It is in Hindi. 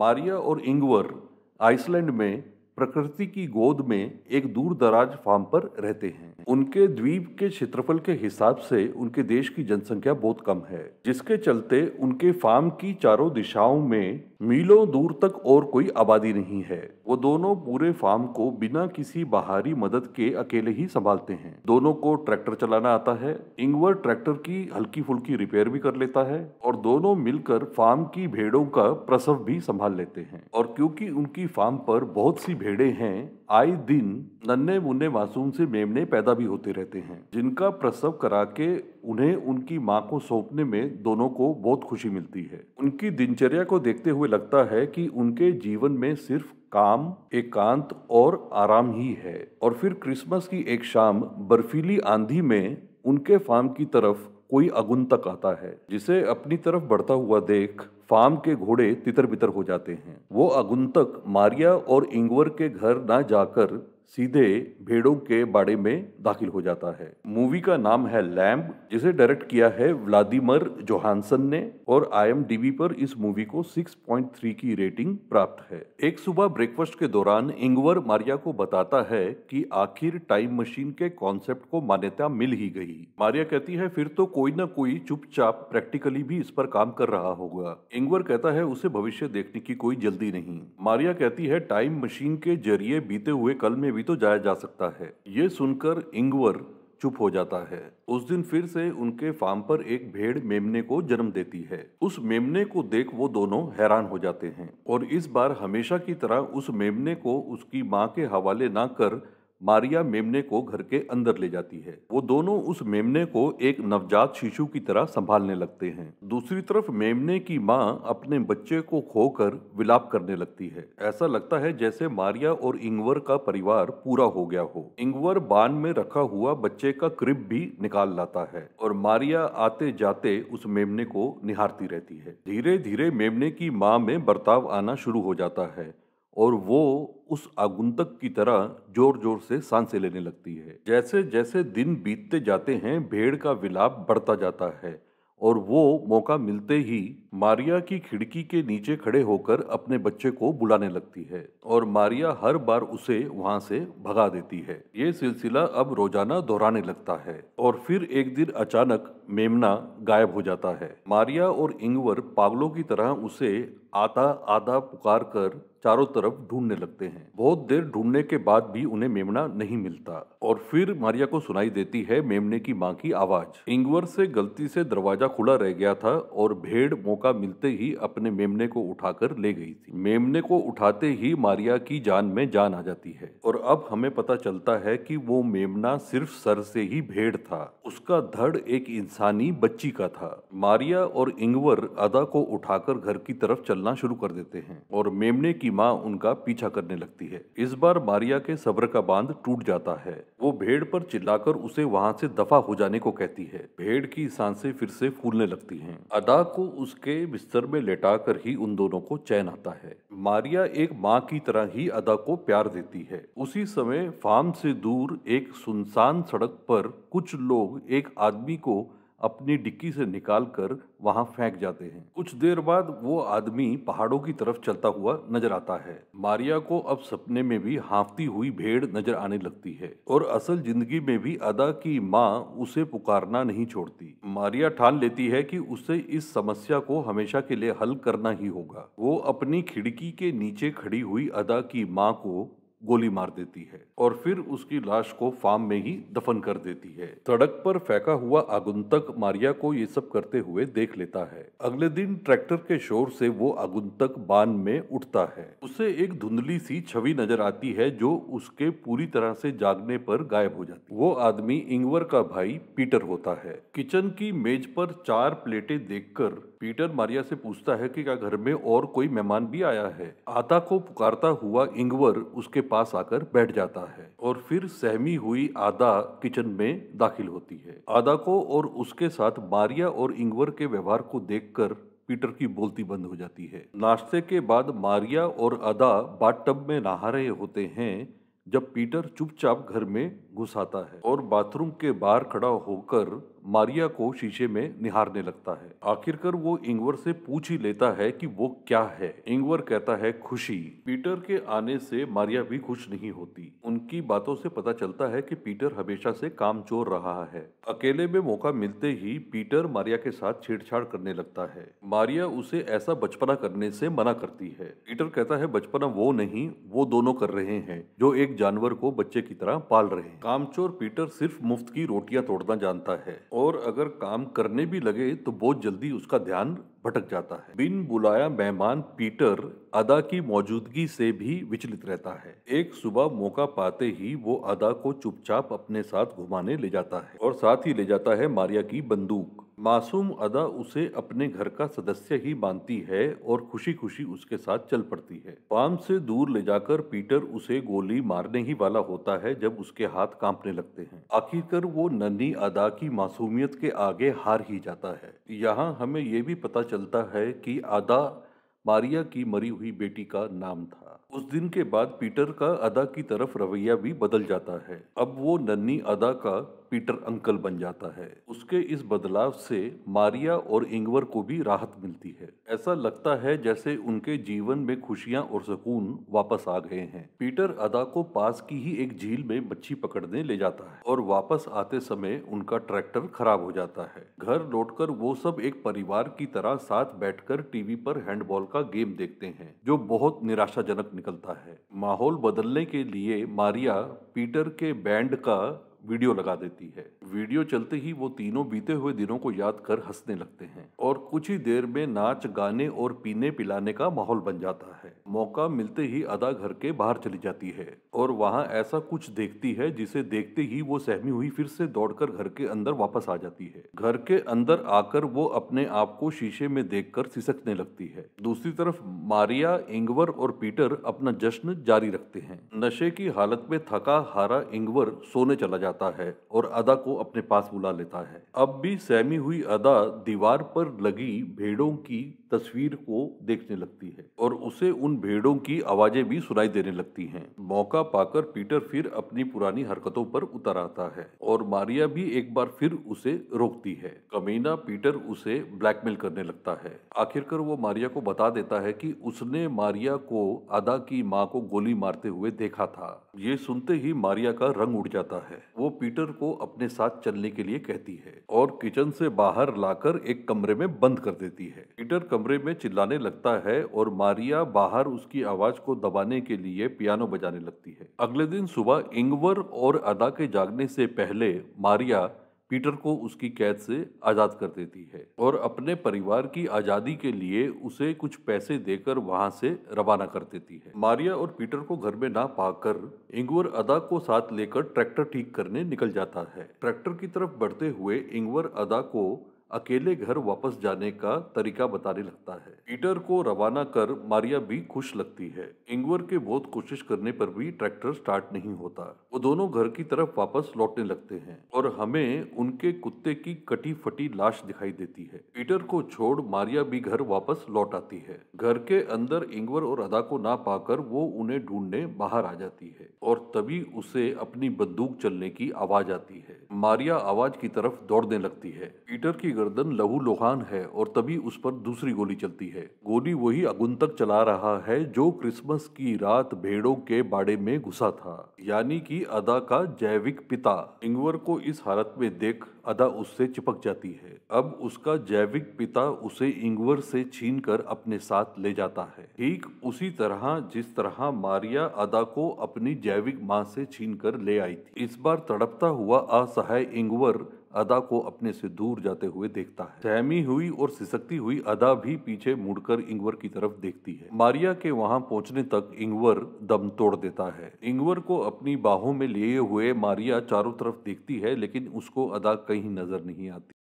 मारिया और इंगवर आइसलैंड में प्रकृति की गोद में एक दूर दराज फार्म पर रहते हैं उनके द्वीप के क्षेत्रफल के हिसाब से उनके देश की जनसंख्या बहुत कम है जिसके चलते उनके फार्म की चारों दिशाओं में मीलों दूर तक और कोई आबादी नहीं है वो दोनों पूरे फार्म को बिना किसी बाहरी मदद के अकेले ही संभालते हैं दोनों को ट्रैक्टर चलाना आता है इंगवर ट्रैक्टर की हल्की फुल्की रिपेयर भी कर लेता है और दोनों मिलकर फार्म की भेड़ों का प्रसव भी संभाल लेते हैं और क्योंकि उनकी फार्म पर बहुत सी भेड़े हैं आए दिन नन्हे मुन्ने मासूम से मेमने पैदा भी होते रहते हैं जिनका प्रसव करा के उन्हें उनकी माँ को सौंपने में दोनों को बहुत खुशी मिलती है उनकी दिनचर्या को देखते हुए लगता है कि उनके जीवन में सिर्फ काम एकांत और आराम ही है और फिर क्रिसमस की एक शाम बर्फीली आंधी में उनके फार्म की तरफ कोई अगुंतक आता है जिसे अपनी तरफ बढ़ता हुआ देख फार्म के घोड़े तितर बितर हो जाते हैं वो अगुंतक मारिया और इंगवर के घर ना जाकर सीधे भेड़ों के बाड़े में दाखिल हो जाता है मूवी का नाम है लैम्ब जिसे डायरेक्ट किया है व्लादिमर जोहानसन ने और आई पर इस मूवी को 6.3 की रेटिंग प्राप्त है एक सुबह ब्रेकफास्ट के दौरान इंगवर मारिया को बताता है कि आखिर टाइम मशीन के कॉन्सेप्ट को मान्यता मिल ही गई मारिया कहती है फिर तो कोई ना कोई चुपचाप प्रैक्टिकली भी इस पर काम कर रहा होगा इंगवर कहता है उसे भविष्य देखने की कोई जल्दी नहीं मारिया कहती है टाइम मशीन के जरिए बीते हुए कल में में भी तो जाया जा सकता है ये सुनकर इंगवर चुप हो जाता है उस दिन फिर से उनके फार्म पर एक भेड़ मेमने को जन्म देती है उस मेमने को देख वो दोनों हैरान हो जाते हैं और इस बार हमेशा की तरह उस मेमने को उसकी माँ के हवाले ना कर मारिया मेमने को घर के अंदर ले जाती है वो दोनों उस मेमने को एक नवजात शिशु की तरह संभालने लगते हैं दूसरी तरफ मेमने की माँ अपने बच्चे को खोकर विलाप करने लगती है ऐसा लगता है जैसे मारिया और इंगवर का परिवार पूरा हो गया हो इंगवर बांध में रखा हुआ बच्चे का क्रिप भी निकाल लाता है और मारिया आते जाते उस मेमने को निहारती रहती है धीरे धीरे मेमने की माँ में बर्ताव आना शुरू हो जाता है और वो उस आगुंतक की तरह जोर जोर से सांसें लेने लगती है जैसे जैसे दिन बीतते जाते हैं भेड़ का विलाप बढ़ता जाता है और वो मौका मिलते ही मारिया की खिड़की के नीचे खड़े होकर अपने बच्चे को बुलाने लगती है और मारिया हर बार उसे वहां से भगा देती है ये सिलसिला अब रोजाना दोहराने लगता है और फिर एक दिन अचानक मेमना गायब हो जाता है मारिया और इंगवर पागलों की तरह उसे आता आधा पुकार कर चारों तरफ ढूंढने लगते हैं बहुत देर ढूंढने के बाद भी उन्हें मेमना नहीं मिलता और फिर मारिया को सुनाई देती है मेमने की माँ की आवाज इंगवर से गलती से दरवाजा खुला रह गया था और भेड़ मौका मिलते ही अपने मेमने को उठाकर ले गई थी मेमने को उठाते ही मारिया की जान में जान आ जाती है और अब हमें पता चलता है कि वो मेमना सिर्फ सर से ही भेड़ था उसका धड़ एक इंसानी बच्ची का था मारिया और इंगवर अदा को उठाकर घर की तरफ चलना शुरू कर देते हैं और मेमने की माँ उनका पीछा करने लगती है इस बार मारिया के सब्र का बांध टूट जाता है वो भेड़ पर चिल्लाकर उसे वहाँ से दफा हो जाने को कहती है भेड़ की सांसें फिर से फूलने लगती हैं अदा को उसके बिस्तर में लेटाकर ही उन दोनों को चैन आता है मारिया एक माँ की तरह ही अदा को प्यार देती है उसी समय फार्म से दूर एक सुनसान सड़क पर कुछ लोग एक आदमी को अपनी डिक्की से निकाल कर वहाँ फेंक जाते हैं कुछ देर बाद वो आदमी पहाड़ों की तरफ चलता हुआ नजर आता है मारिया को अब सपने में भी हाँफती हुई भेड़ नजर आने लगती है और असल जिंदगी में भी अदा की माँ उसे पुकारना नहीं छोड़ती मारिया ठान लेती है कि उसे इस समस्या को हमेशा के लिए हल करना ही होगा वो अपनी खिड़की के नीचे खड़ी हुई अदा की माँ को गोली मार देती है और फिर उसकी लाश को फार्म में ही दफन कर देती है सड़क पर फेंका हुआ आगुंतक मारिया को ये सब करते हुए देख लेता है अगले दिन ट्रैक्टर के शोर से वो आगुंतक बान में उठता है उसे एक धुंधली सी छवि नजर आती है जो उसके पूरी तरह से जागने पर गायब हो जाती वो आदमी इंगवर का भाई पीटर होता है किचन की मेज पर चार प्लेटें देखकर पीटर मारिया से पूछता है कि क्या घर में और कोई मेहमान भी आया है आता को पुकारता हुआ इंगवर उसके पास आकर बैठ जाता है और फिर सहमी हुई आदा किचन में दाखिल होती है आदा को और उसके साथ मारिया और इंगवर के व्यवहार को देखकर पीटर की बोलती बंद हो जाती है नाश्ते के बाद मारिया और अदा बाथटब में नहा रहे होते हैं जब पीटर चुपचाप घर में घुस आता है और बाथरूम के बाहर खड़ा होकर मारिया को शीशे में निहारने लगता है आखिरकार वो इंगवर से पूछ ही लेता है कि वो क्या है इंगवर कहता है खुशी पीटर के आने से मारिया भी खुश नहीं होती उनकी बातों से पता चलता है कि पीटर हमेशा से काम चोर रहा है अकेले में मौका मिलते ही पीटर मारिया के साथ छेड़छाड़ करने लगता है मारिया उसे ऐसा बचपना करने से मना करती है पीटर कहता है बचपना वो नहीं वो दोनों कर रहे हैं जो एक जानवर को बच्चे की तरह पाल रहे हैं कामचोर पीटर सिर्फ मुफ्त की रोटियां तोड़ना जानता है और अगर काम करने भी लगे तो बहुत जल्दी उसका ध्यान भटक जाता है बिन बुलाया मेहमान पीटर अदा की मौजूदगी से भी विचलित रहता है एक सुबह मौका पाते ही वो अदा को चुपचाप अपने साथ घुमाने ले जाता है और साथ ही ले जाता है मारिया की बंदूक मासूम अदा उसे अपने घर का सदस्य ही मानती है और खुशी खुशी उसके साथ चल पड़ती है फार्म से दूर ले जाकर पीटर उसे गोली मारने ही वाला होता है जब उसके हाथ कांपने लगते हैं आखिरकार वो नन्ही अदा की मासूमियत के आगे हार ही जाता है यहाँ हमें ये भी पता चलता है कि आदा मारिया की मरी हुई बेटी का नाम था उस दिन के बाद पीटर का अदा की तरफ रवैया भी बदल जाता है अब वो नन्नी अदा का पीटर अंकल बन जाता है उसके इस बदलाव से मारिया और इंगवर को भी राहत मिलती है ऐसा लगता है जैसे उनके जीवन में खुशियां और सुकून वापस आ गए हैं पीटर अदा को पास की ही एक झील में मच्छी पकड़ने ले जाता है और वापस आते समय उनका ट्रैक्टर खराब हो जाता है घर लौटकर वो सब एक परिवार की तरह साथ बैठकर टीवी पर हैंडबॉल का गेम देखते हैं जो बहुत निराशाजनक निकलता है माहौल बदलने के लिए मारिया पीटर के बैंड का वीडियो लगा देती है वीडियो चलते ही वो तीनों बीते हुए दिनों को याद कर हंसने लगते हैं और कुछ ही देर में नाच गाने और पीने पिलाने का माहौल बन जाता है मौका मिलते ही अदा घर के बाहर चली जाती है और वहाँ ऐसा कुछ देखती है जिसे देखते ही वो सहमी हुई फिर से दौड़कर घर के अंदर वापस आ जाती है घर के अंदर आकर वो अपने आप को शीशे में कर सिसकने लगती है दूसरी तरफ मारिया इंगवर और पीटर अपना जश्न जारी रखते हैं नशे की हालत में थका हारा इंगवर सोने चला जाता जाता है और अदा को अपने पास बुला लेता है अब भी सहमी हुई अदा दीवार पर लगी भेड़ों की तस्वीर को देखने लगती है और उसे उन भेड़ों की आवाज़ें भी सुनाई देने लगती हैं। मौका पाकर पीटर फिर अपनी पुरानी हरकतों पर उतर आता है और मारिया भी एक बार फिर उसे रोकती है कमीना पीटर उसे ब्लैकमेल करने लगता है आखिरकार वो मारिया को बता देता है कि उसने मारिया को आदा की माँ को गोली मारते हुए देखा था ये सुनते ही मारिया का रंग उड़ जाता है वो पीटर को अपने साथ चलने के लिए कहती है और किचन से बाहर लाकर एक कमरे में बंद कर देती है पीटर कम कमरे में चिल्लाने लगता है और मारिया बाहर उसकी आवाज को दबाने के लिए पियानो बजाने लगती है अगले दिन सुबह इंगवर और अदा के जागने से पहले मारिया पीटर को उसकी कैद से आज़ाद कर देती है और अपने परिवार की आज़ादी के लिए उसे कुछ पैसे देकर वहां से रवाना कर देती है मारिया और पीटर को घर में ना पाकर इंगवर अदा को साथ लेकर ट्रैक्टर ठीक करने निकल जाता है ट्रैक्टर की तरफ बढ़ते हुए इंगवर अदा को अकेले घर वापस जाने का तरीका बताने लगता है पीटर को रवाना कर मारिया भी खुश लगती है इंगवर के बहुत कोशिश करने पर भी ट्रैक्टर स्टार्ट नहीं होता वो दोनों घर की तरफ वापस लौटने लगते हैं और हमें उनके कुत्ते की कटी फटी लाश दिखाई देती है पीटर को छोड़ मारिया भी घर वापस लौट आती है घर के अंदर इंगवर और अदा को ना पाकर वो उन्हें ढूंढने बाहर आ जाती है और तभी उसे अपनी बंदूक चलने की आवाज आती है मारिया आवाज की तरफ दौड़ने लगती है पीटर की गर्दन लहू लोहान है और तभी उस पर दूसरी गोली चलती है गोली वही अगुन तक चला रहा है जो क्रिसमस की रात भेड़ों के बाड़े में घुसा था यानी कि अदा का जैविक पिता इंगवर को इस हालत में देख अदा उससे चिपक जाती है अब उसका जैविक पिता उसे इंगवर से छीन कर अपने साथ ले जाता है ठीक उसी तरह जिस तरह मारिया अदा को अपनी जैविक माँ से छीन कर ले आई थी इस बार तड़पता हुआ आसा असहाय इंगवर अदा को अपने से दूर जाते हुए देखता है सहमी हुई और सिसकती हुई अदा भी पीछे मुड़कर इंगवर की तरफ देखती है मारिया के वहां पहुंचने तक इंगवर दम तोड़ देता है इंगवर को अपनी बाहों में लिए हुए मारिया चारों तरफ देखती है लेकिन उसको अदा कहीं नजर नहीं आती